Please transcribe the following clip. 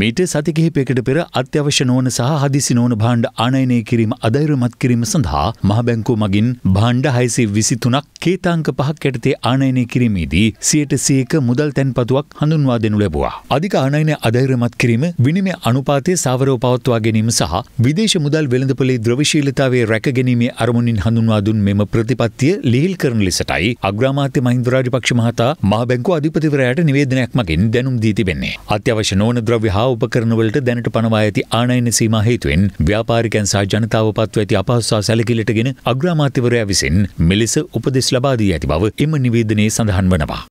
මීට සති කිහිපයකට පෙර අත්‍යවශ්‍ය නොවන සහ හදිසි නොවන භාණ්ඩ ආනයනය කිරීම අධෛර්යමත් කිරීම සඳහා මහබැංකුව මගින් භාණ්ඩ 623ක් කේතාංක 5ක් යටතේ ආනයනය කිරීමේදී 100% මුදල් තැන්පතුවක් හඳුන්වා දෙනු ලැබුවා. අධික ආනයනය අධෛර්යමත් කිරීම විනිමය අනුපාතයේ සාවරව පවත්වා ගැනීම සහ විදේශ මුදල් වෙළඳපොලේ ද්‍රවශීලතාවයේ රැකගැනීමේ අරමුණින් හඳුන්වා දුන් මෙම ප්‍රතිපත්තිය ලිහිල් කරන ලෙසටයි අග්‍රාමාත්‍ය මහින්ද රාජපක්ෂ මහතා මහ බැංකුව අධිපතිවරයාට නිවේදනයක් මගින් දැනුම් දී තිබෙන්නේ. අත්‍යවශ්‍ය නොවන ද්‍රව්‍ය හා උපකරණවලට දැනට පනවා ඇති ආනයින සීම හේතුවෙන් ව්‍යාපාරිකයන් සහ ජනතාව පත්ව ඇති අපහස්සා සැලකිලටගෙන අග්‍රාමාත්‍යවරයා විසින් මෙලෙස උපදෙස් ලබාදී ඇති බව එම නිවේදනයේ සඳහන් වනවා.